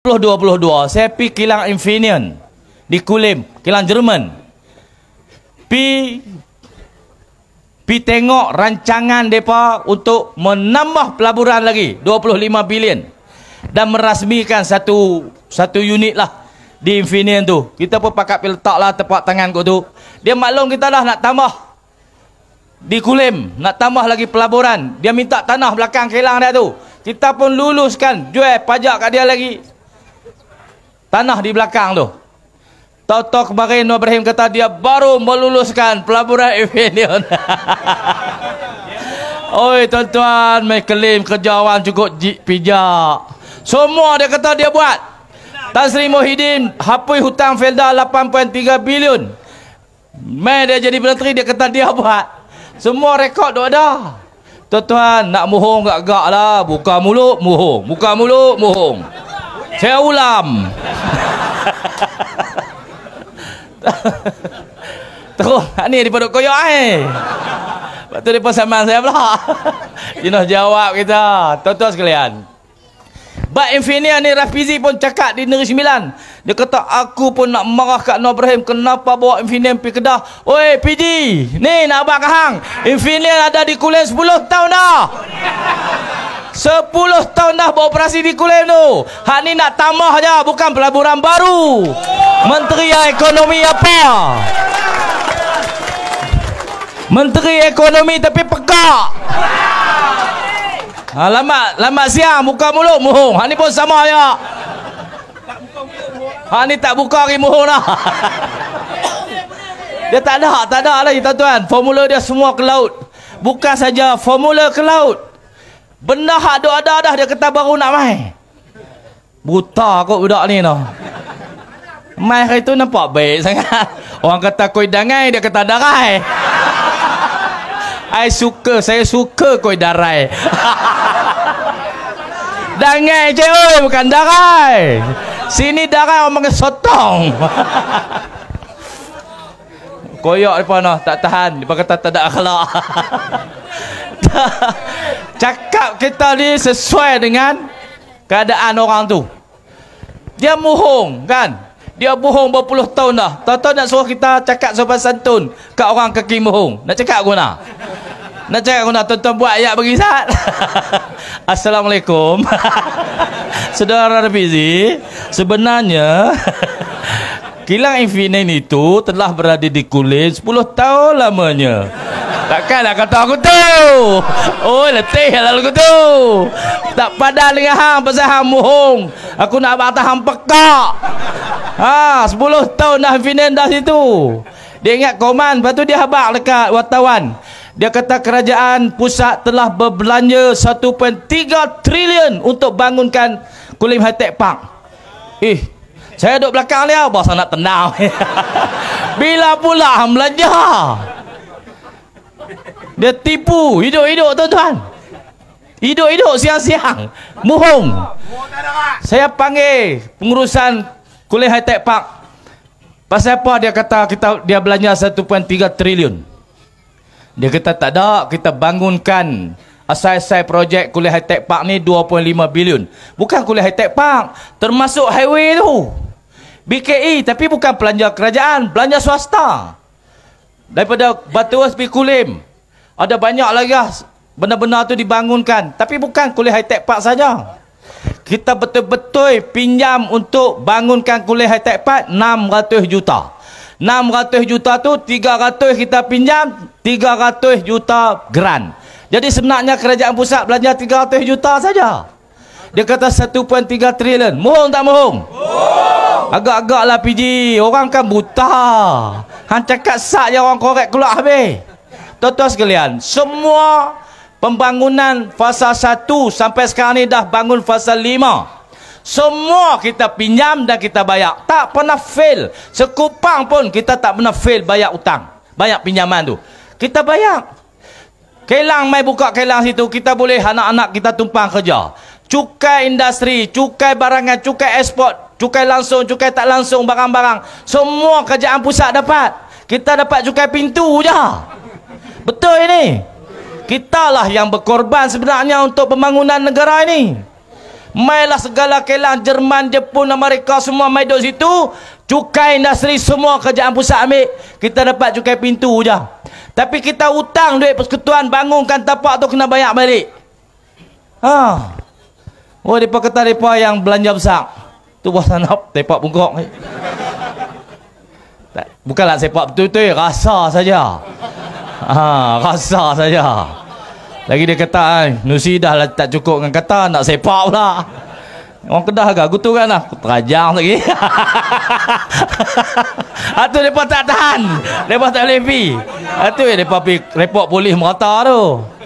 2022 saya pergi kilang Infineon di Kulim, kilang Jerman. Pi pi tengok rancangan depa untuk menambah pelaburan lagi 25 bilion dan merasmikan satu satu unit lah di Infineon tu. Kita pun pakat pi letak lah tempat tangan kau tu. Dia maklum kita dah nak tambah di Kulim, nak tambah lagi pelaburan. Dia minta tanah belakang kilang dia tu. Kita pun luluskan jual pajak kat dia lagi tanah di belakang tu. Tahu-tahu kemarin Nur Ibrahim kata dia baru meluluskan pelaburan Avenion. Oi tuan-tuan, mai claim kerjawan cukup pijak. Semua dia kata dia buat. Tan Sri Mohidin hapui hutang Felda 8.3 bilion. Mai dia jadi menteri dia kata dia buat. Semua rekod dok ada. Tuan-tuan nak mohong gak-gak lah. Buka mulut, mohong. Buka mulut, mohong. Saya ulam. Terus, ni dia duduk koyok eh. Lepas tu dia pun saman saya pula. Dia nak jawab kita. Tuan-tuan sekalian. Bak Infinia ni Rafizi pun cakap di Negeri Sembilan. Dia kata, aku pun nak marah kat Noor Ibrahim. Kenapa bawa Infinia pergi Kedah? Oi, PD. Ni, nak abang kahang. Infinia ada di kulit 10 tahun dah. Sepuluh tahun dah beroperasi di Kulim tu Hak ni nak tambah je Bukan pelaburan baru Menteri Ekonomi apa Menteri Ekonomi tapi pekak ha, Lambat, lambat siang buka mulut muhung Hak ni pun sama je Hak ni tak buka hari muhung lah Dia tak ada, tak ada lagi tuan-tuan Formula dia semua ke laut Bukan saja formula ke laut Benda hak duk ada dah dia kata baru nak mai. Buta kok budak ni noh. Mai hari tu nampak baik sangat. Orang kata koi dangai dia kata darai. Ai suka, saya suka koi darai. dangai je oi bukan darai. Sini darai orang panggil sotong. Koyak depa noh tak tahan, depa kata tak ada akhlak cakap kita ni sesuai dengan keadaan orang tu dia mohong kan dia bohong berpuluh tahun dah tuan-tuan nak suruh kita cakap sopan santun kat orang kaki mohong nak cakap guna nak cakap guna tuan-tuan buat ayat bagi saat Assalamualaikum saudara Rabizi sebenarnya kilang infinite itu telah berada di kulit sepuluh tahun lamanya Takkanlah kata aku tu Oh letih lah aku tu Tak padan dengan hang Pasal hang muhung Aku nak batas hang pekak Haa 10 tahun dah finan dah situ Dia ingat koman Lepas tu dia habak dekat wartawan Dia kata kerajaan pusat telah berbelanja 1.3 trilion Untuk bangunkan Kulim Hightech Park Eh saya duduk belakang dia, bahasa nak tenang. Bila pula belanja? Dia tipu hidup-hidup tuan-tuan. Hidup-hidup siang-siang. Muhum. Saya panggil pengurusan Kulih High Tech Park. Pasal apa dia kata kita dia belanja 1.3 triliun. Dia kata tak ada kita bangunkan Asal asai projek Kulih High Tech Park ni 2.5 bilion. Bukan Kulih High Tech Park. Termasuk highway tu. BKE, tapi bukan belanja kerajaan. Belanja swasta. Daripada Batu aspi Kulim. Ada banyak lagi lah benda-benda tu dibangunkan. Tapi bukan kuliah high-tech park saja. Kita betul-betul pinjam untuk bangunkan kuliah high-tech park 600 juta. 600 juta tu 300 kita pinjam 300 juta grant. Jadi sebenarnya kerajaan pusat belanja 300 juta saja. Dia kata 1.3 trilion. Mohong tak mohong? Agak-agaklah PG. Orang kan buta. Hang cakap sak je orang korek keluar habis. Tuan-tuan sekalian, semua pembangunan fasa 1 sampai sekarang ni dah bangun fasa 5. Semua kita pinjam dan kita bayar. Tak pernah fail. Sekupang pun kita tak pernah fail bayar hutang. Bayar pinjaman tu. Kita bayar. Kelang mai buka kelang situ, kita boleh anak-anak kita tumpang kerja. Cukai industri, cukai barangan, cukai ekspor, cukai langsung, cukai tak langsung, barang-barang. Semua kerjaan pusat dapat. Kita dapat cukai pintu je. Betul ini. Kitalah yang berkorban sebenarnya untuk pembangunan negara ini. Mailah segala kelang Jerman, Jepun, Amerika semua mai duduk situ. Cukai industri semua kerjaan pusat ambil. Kita dapat cukai pintu je. Tapi kita hutang duit persekutuan bangunkan tapak tu kena bayar balik. Ha. Oh, mereka kata mereka yang belanja besar. Tu buah sanap, tepak bungkok. Bukanlah sepak betul-betul, rasa saja ha, rasa saja lagi dia kata Nusi dah lah, tak cukup dengan kata nak sepak pula orang kedah ke gutu kan lah terajang lagi itu mereka tak tahan mereka tak boleh pergi itu mereka pergi report polis merata tu